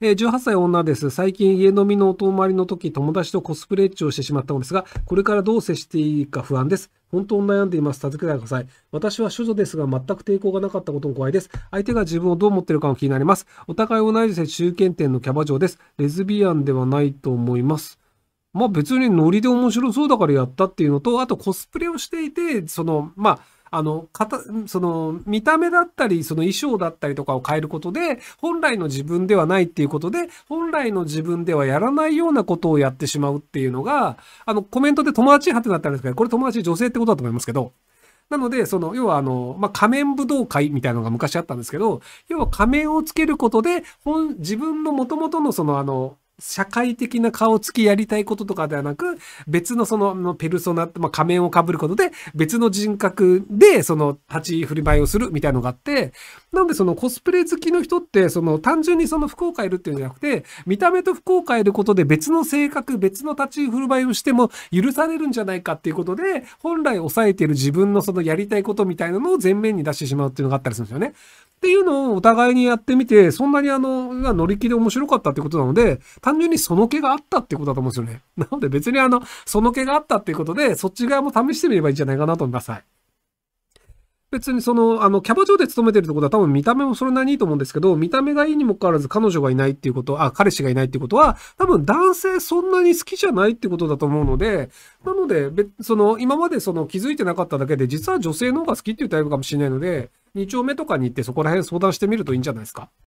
えー、18歳女です。最近家飲みのお泊まりの時、友達とコスプレエッチをしてしまったのですが、これからどう接していいか不安です。本当に悩んでいます。助けてください。私は処女ですが、全く抵抗がなかったことも怖いです。相手が自分をどう思ってるかも気になります。お互い同じです中堅店のキャバ嬢です。レズビアンではないと思います。まあ別にノリで面白そうだからやったっていうのと、あとコスプレをしていて、その、まあ、あの、かた、その、見た目だったり、その衣装だったりとかを変えることで、本来の自分ではないっていうことで、本来の自分ではやらないようなことをやってしまうっていうのが、あの、コメントで友達派てなったんですけど、これ友達女性ってことだと思いますけど、なので、その、要はあの、まあ、仮面武道会みたいなのが昔あったんですけど、要は仮面をつけることで、本、自分の元々のそのあの、社会的な顔つきやりたいこととかではなく、別のその、ペルソナ、まあ、仮面を被ることで、別の人格で、その、立ち振り舞いをするみたいのがあって、なんでそのコスプレ好きの人って、その、単純にその服を変えるっていうんじゃなくて、見た目と服を変えることで別の性格、別の立ち振る舞いをしても許されるんじゃないかっていうことで、本来抑えている自分のそのやりたいことみたいなのを前面に出してしまうっていうのがあったりするんですよね。っていうのをお互いにやってみて、そんなにあの、乗り気で面白かったってことなので、単純にその気があったってことだと思うんですよね。なので別にあの、その気があったっていうことで、そっち側も試してみればいいんじゃないかなと思います。はい。別にその、あの、キャバ嬢で勤めてるってことは多分見た目もそれなりにいいと思うんですけど、見た目がいいにもかかわらず彼女がいないっていうこと、あ、彼氏がいないっていうことは、多分男性そんなに好きじゃないってことだと思うので、なので、その、今までその気づいてなかっただけで、実は女性の方が好きっていうタイプかもしれないので、2丁目とかに行ってそこら辺相談してみるといいんじゃないですか